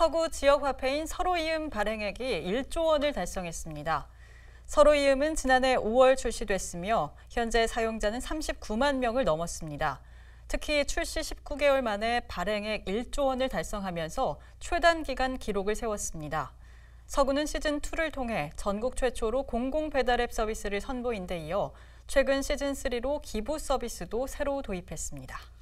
서구 지역화폐인 서로이음 발행액이 1조 원을 달성했습니다. 서로이음은 지난해 5월 출시됐으며 현재 사용자는 39만 명을 넘었습니다. 특히 출시 19개월 만에 발행액 1조 원을 달성하면서 최단 기간 기록을 세웠습니다. 서구는 시즌2를 통해 전국 최초로 공공 배달앱 서비스를 선보인 데 이어 최근 시즌3로 기부 서비스도 새로 도입했습니다.